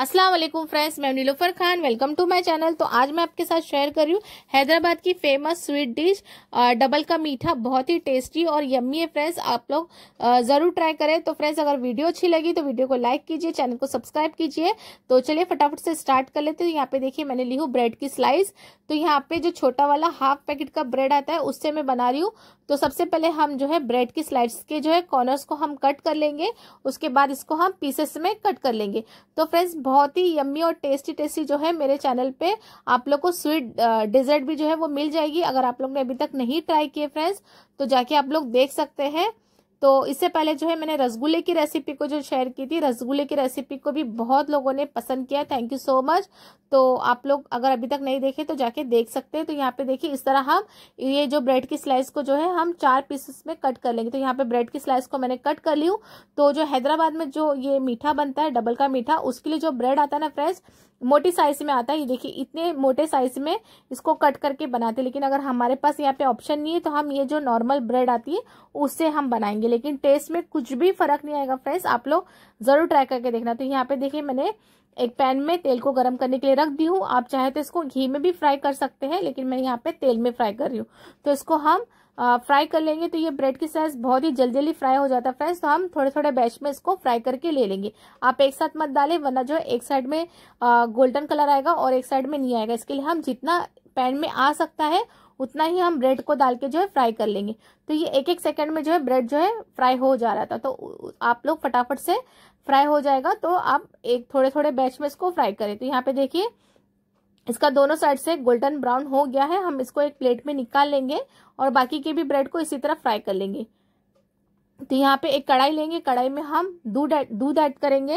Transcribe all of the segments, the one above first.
अस्सलाम वालेकुम फ्रेंड्स मैं Nilofar Khan welcome to my channel तो आज मैं आपके साथ शेयर कर रही हूँ हैदराबाद की फेमस स्वीट डिश डबल का मीठा बहुत ही टेस्टी और यम्मी है फ्रेंड्स आप लोग ज़रूर ट्राई करें तो फ्रेंड्स अगर वीडियो अच्छी लगी तो वीडियो को लाइक कीजिए चैनल को सब्सक्राइब कीजिए तो चलिए फटाफट से स्टार्ट कर लेते हैं यहाँ पे देखिए मैंने ली हूँ ब्रेड की स्लाइस तो यहाँ पे जो छोटा वाला हाफ पैकेट का ब्रेड आता है उससे मैं बना रही हूँ तो सबसे पहले हम जो है ब्रेड की स्लाइड्स के जो है कॉर्नर्स को हम कट कर लेंगे उसके बाद इसको हम पीसेस में कट कर लेंगे तो फ्रेंड्स बहुत ही यम्मी और टेस्टी टेस्टी जो है मेरे चैनल पे आप लोग को स्वीट डिजर्ट uh, भी जो है वो मिल जाएगी अगर आप लोग ने अभी तक नहीं ट्राई किए फ्रेंड्स तो जाके आप लोग देख सकते हैं तो इससे पहले जो है मैंने रसगुल्ले की रेसिपी को जो शेयर की थी रसगुल्ले की रेसिपी को भी बहुत लोगों ने पसंद किया थैंक यू सो मच तो आप लोग अगर अभी तक नहीं देखे तो जाके देख सकते हैं तो यहाँ पे देखिए इस तरह हम ये जो ब्रेड की स्लाइस को जो है हम चार पीसेस में कट कर लेंगे तो यहाँ पे ब्रेड की स्लाइस को मैंने कट कर ली हूँ तो जो हैदराबाद में जो ये मीठा बनता है डबल का मीठा उसके लिए जो ब्रेड आता है ना फ्रेंड्स मोटी साइज में आता है ये देखिए इतने मोटे साइज में इसको कट करके बनाते लेकिन अगर हमारे पास यहाँ पे ऑप्शन नहीं है तो हम ये जो नॉर्मल ब्रेड आती है उससे हम बनाएंगे लेकिन टेस्ट में कुछ भी फर्क नहीं आएगा फ्रेंड्स आप लोग जरूर ट्राई करके देखना तो यहाँ पे देखिए मैंने एक पैन में तेल को गर्म करने के लिए रख दी हूँ आप चाहे तो इसको घी में भी फ्राई कर सकते हैं लेकिन मैं यहाँ पे तेल में फ्राई कर रही हूँ तो इसको हम फ्राई कर लेंगे तो ये ब्रेड की साइज बहुत ही जल्दी जल्दी फ्राई हो जाता है फ्रेंड्स तो हम थोड़े थोड़े बैच में इसको फ्राई करके ले लेंगे आप एक साथ मत डालें वरना जो एक साइड में गोल्डन कलर आएगा और एक साइड में नहीं आएगा इसके लिए हम जितना पैन में आ सकता है उतना ही हम ब्रेड को डाल के जो है फ्राई कर लेंगे तो ये एक एक सेकंड में जो है ब्रेड जो है फ्राई हो जा रहा था तो आप लोग फटाफट से फ्राई हो जाएगा तो आप एक थोड़े थोड़े बैच में इसको फ्राई करें तो यहाँ पे देखिए इसका दोनों साइड से गोल्डन ब्राउन हो गया है हम इसको एक प्लेट में निकाल लेंगे और बाकी के भी ब्रेड को इसी तरह फ्राई कर लेंगे तो यहाँ पे एक कढ़ाई लेंगे कढ़ाई में हम दूध दूध ऐड करेंगे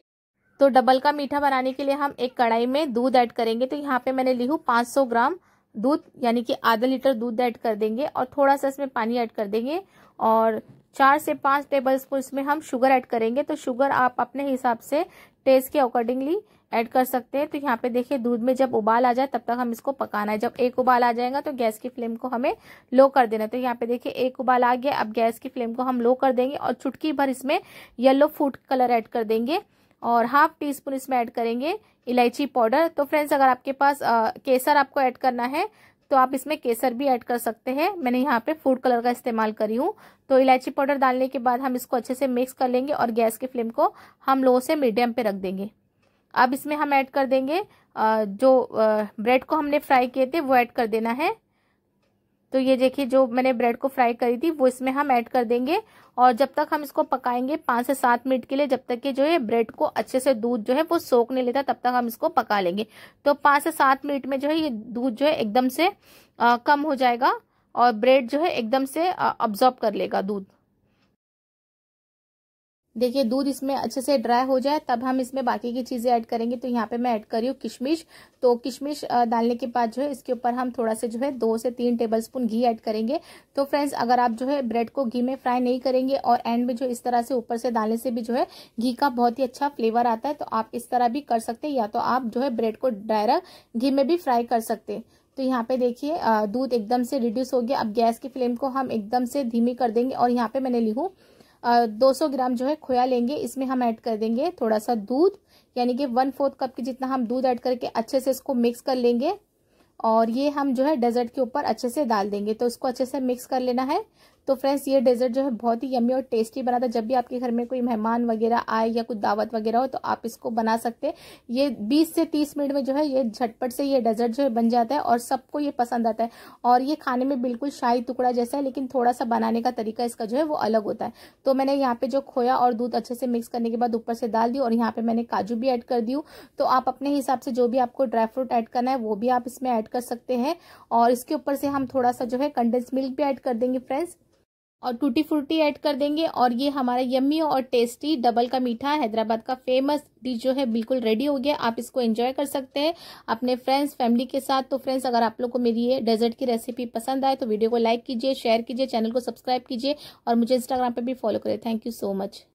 तो डबल का मीठा बनाने के लिए हम एक कढ़ाई में दूध ऐड करेंगे तो यहाँ पे मैंने ली हूँ सौ ग्राम दूध यानी कि आधा लीटर दूध ऐड कर देंगे और थोड़ा सा इसमें पानी ऐड कर देंगे और चार से पाँच टेबल स्पून इसमें हम शुगर ऐड करेंगे तो शुगर आप अपने हिसाब से टेस्ट के अकॉर्डिंगली ऐड कर सकते हैं तो यहाँ पे देखिए दूध में जब उबाल आ जाए तब तक हम इसको पकाना है जब एक उबाल आ जाएगा तो गैस की फ्लेम को हमें लो कर देना है तो यहाँ पे देखिए एक उबाल आ गया अब गैस की फ्लेम को हम लो कर देंगे और चुटकी भर इसमें येलो फूड कलर ऐड कर देंगे और हाफ टी स्पून इसमें ऐड करेंगे इलायची पाउडर तो फ्रेंड्स अगर आपके पास आ, केसर आपको ऐड करना है तो आप इसमें केसर भी ऐड कर सकते हैं मैंने यहाँ पे फूड कलर का इस्तेमाल करी हूँ तो इलायची पाउडर डालने के बाद हम इसको अच्छे से मिक्स कर लेंगे और गैस के फ्लेम को हम लो से मीडियम पे रख देंगे अब इसमें हम ऐड कर देंगे जो ब्रेड को हमने फ्राई किए थे वो ऐड कर देना है तो ये देखिए जो मैंने ब्रेड को फ्राई करी थी वो इसमें हम ऐड कर देंगे और जब तक हम इसको पकाएंगे पाँच से सात मिनट के लिए जब तक कि जो है ब्रेड को अच्छे से दूध जो है वो सोख नहीं लेता तब तक हम इसको पका लेंगे तो पाँच से सात मिनट में जो है ये दूध जो है एकदम से आ, कम हो जाएगा और ब्रेड जो है एकदम से अब्जॉर्ब कर लेगा दूध देखिए दूध इसमें अच्छे से ड्राई हो जाए तब हम इसमें बाकी की चीज़ें ऐड करेंगे तो यहाँ पे मैं ऐड कर रही हूँ किशमिश तो किशमिश डालने के बाद जो है इसके ऊपर हम थोड़ा से जो है दो से तीन टेबल स्पून घी ऐड करेंगे तो फ्रेंड्स अगर आप जो है ब्रेड को घी में फ्राई नहीं करेंगे और एंड में जो इस तरह से ऊपर से डालने से भी जो है घी का बहुत ही अच्छा फ्लेवर आता है तो आप इस तरह भी कर सकते हैं या तो आप जो है ब्रेड को डायरेक्ट घी में भी फ्राई कर सकते हैं तो यहाँ पे देखिए दूध एकदम से रिड्यूस हो गया अब गैस की फ्लेम को हम एकदम से धीमी कर देंगे और यहाँ पे मैंने ली हूँ 200 ग्राम जो है खोया लेंगे इसमें हम ऐड कर देंगे थोड़ा सा दूध यानी कि वन फोर्थ कप के जितना हम दूध ऐड करके अच्छे से इसको मिक्स कर लेंगे और ये हम जो है डेजर्ट के ऊपर अच्छे से डाल देंगे तो इसको अच्छे से मिक्स कर लेना है तो फ्रेंड्स ये डेजर्ट जो है बहुत ही यम्मी और टेस्टी बना था जब भी आपके घर में कोई मेहमान वगैरह आए या कुछ दावत वगैरह हो तो आप इसको बना सकते हैं ये बीस से तीस मिनट में जो है ये झटपट से ये डेजर्ट जो है बन जाता है और सबको ये पसंद आता है और ये खाने में बिल्कुल शाही टुकड़ा जैसा है लेकिन थोड़ा सा बनाने का तरीका इसका जो है वो अलग होता है तो मैंने यहाँ पे जो खोया और दूध अच्छे से मिक्स करने के बाद ऊपर से डाल दी और यहाँ पे मैंने काजू भी ऐड कर दी तो आप अपने हिसाब से जो भी आपको ड्राई फ्रूट ऐड करना है वो भी आप इसमें ऐड कर सकते हैं और इसके ऊपर से हम थोड़ा सा जो है कंडेंस मिल्क भी ऐड कर देंगे फ्रेंड्स और टूटी फ्रूटी ऐड कर देंगे और ये हमारा यम्मी और टेस्टी डबल का मीठा हैदराबाद का फेमस डिश जो है बिल्कुल रेडी हो गया आप इसको एंजॉय कर सकते हैं अपने फ्रेंड्स फैमिली के साथ तो फ्रेंड्स अगर आप लोग को मेरी ये डेजर्ट की रेसिपी पसंद आए तो वीडियो को लाइक कीजिए शेयर कीजिए चैनल को सब्सक्राइब कीजिए और मुझे इंस्टाग्राम पर भी फॉलो करें थैंक यू सो मच